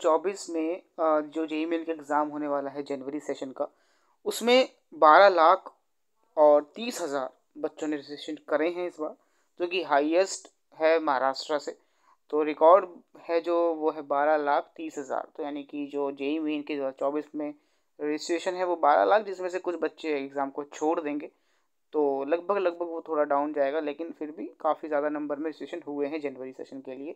चौबीस में जो जे ई का एग्ज़ाम होने वाला है जनवरी सेशन का उसमें बारह लाख और तीस हज़ार बच्चों ने रजिस्ट्रेशन करे हैं इस बार जो कि हाईएस्ट है महाराष्ट्र से तो रिकॉर्ड है जो वो है बारह लाख तीस हज़ार तो यानी कि जो जे ई e e के दो चौबीस में रजिस्ट्रेशन है वो बारह लाख जिसमें से कुछ बच्चे एग्ज़ाम को छोड़ देंगे तो लगभग लगभग वो थोड़ा डाउन जाएगा लेकिन फिर भी काफ़ी ज़्यादा नंबर में रजिस्ट्रेशन हुए हैं जनवरी सेशन के लिए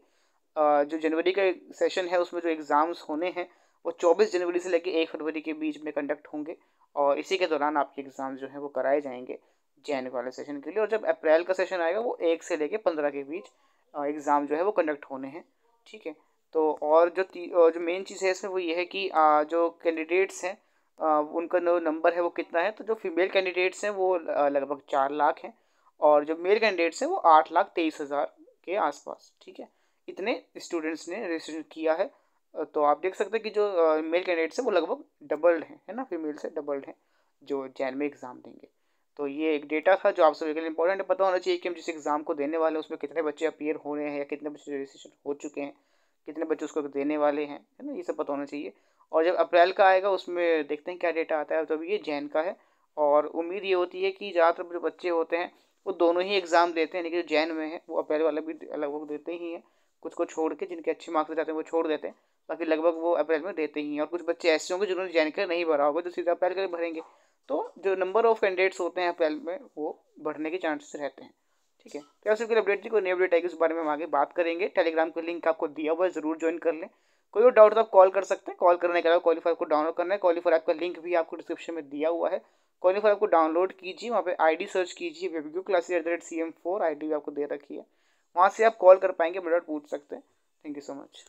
जो जनवरी का सेशन है उसमें जो एग्ज़ाम्स होने हैं वो चौबीस जनवरी से लेकर एक फरवरी के बीच में कंडक्ट होंगे और इसी के दौरान आपके एग्ज़ाम जो हैं वो कराए जाएंगे जैन वाले सेशन के लिए और जब अप्रैल का सेशन आएगा वो एक से लेकर पंद्रह के बीच एग्ज़ाम जो है वो कंडक्ट होने हैं ठीक है तो और जो जो मेन चीज़ है इसमें वो ये है कि जो कैंडिडेट्स हैं उनका जो नंबर है वो कितना है तो जो फीमेल कैंडिडेट्स हैं वो लगभग चार लाख हैं और जो मेल कैंडिडेट्स हैं वो आठ लाख तेईस हज़ार के आसपास ठीक है इतने स्टूडेंट्स ने रजिस्ट्रेशन किया है तो आप देख सकते हैं कि जो मेल कैंडिडेट्स हैं वो लगभग डबल्ड हैं है ना फीमेल से डबल्ड हैं जो जैन में एग्ज़ाम देंगे तो ये एक डेटा था जो आप सभी के लिए इंपॉर्टेंट है पता होना चाहिए कि हम जिस एग्ज़ाम को देने वाले हैं उसमें कितने बच्चे अपीयर हो रहे हैं या कितने बच्चे रजिस्ट्रेशन हो चुके हैं कितने बच्चे उसको देने वाले हैं है ना ये सब पता होना चाहिए और जब अप्रैल का आएगा उसमें देखते हैं क्या डेटा आता है तो अभी ये जैन का है और उम्मीद ये होती है कि ज़्यादातर जो बच्चे होते हैं वो दोनों ही एग्ज़ाम देते हैं लेकिन जो जैन में है वो अप्रैल वाला भी लगभग देते ही हैं कुछ को छोड़ के जिनके अच्छे मार्क्स जाते हैं वो छोड़ देते हैं बाकी लगभग वो अप्रैल में देते ही हैं और कुछ बच्चे ऐसे होंगे जिन्होंने जैन का नहीं भरा होगा जो सीधा अप्रैल का भरेंगे तो जो नंबर ऑफ कैंडिडेट्स होते हैं अप्रैल में वो बढ़ने के चांसेस रहते हैं ठीक है तो ऐसे अपडेट थी कोई नई अपडेट आएगी उस बारे में हम आगे बात करेंगे टेलीग्राम का लिंक आपको दिया हुआ है ज़रूर ज्वाइन कर लें कोई भी डाउट तो आप कॉल कर सकते हैं कॉल करने के अलावा क्वालिफायर को डाउनलोड करना है क्वालिफायर ऐप का लिंक भी आपको डिस्क्रिप्शन में दिया हुआ है क्वालिफायर ऐप को डाउनलोड कीजिए वहाँ पे आईडी सर्च कीजिए वेबक्यू classes at the rate C M four I आपको दे रखी है वहाँ से आप कॉल कर पाएंगे मेरा पूछ सकते हैं थैंक यू सो मच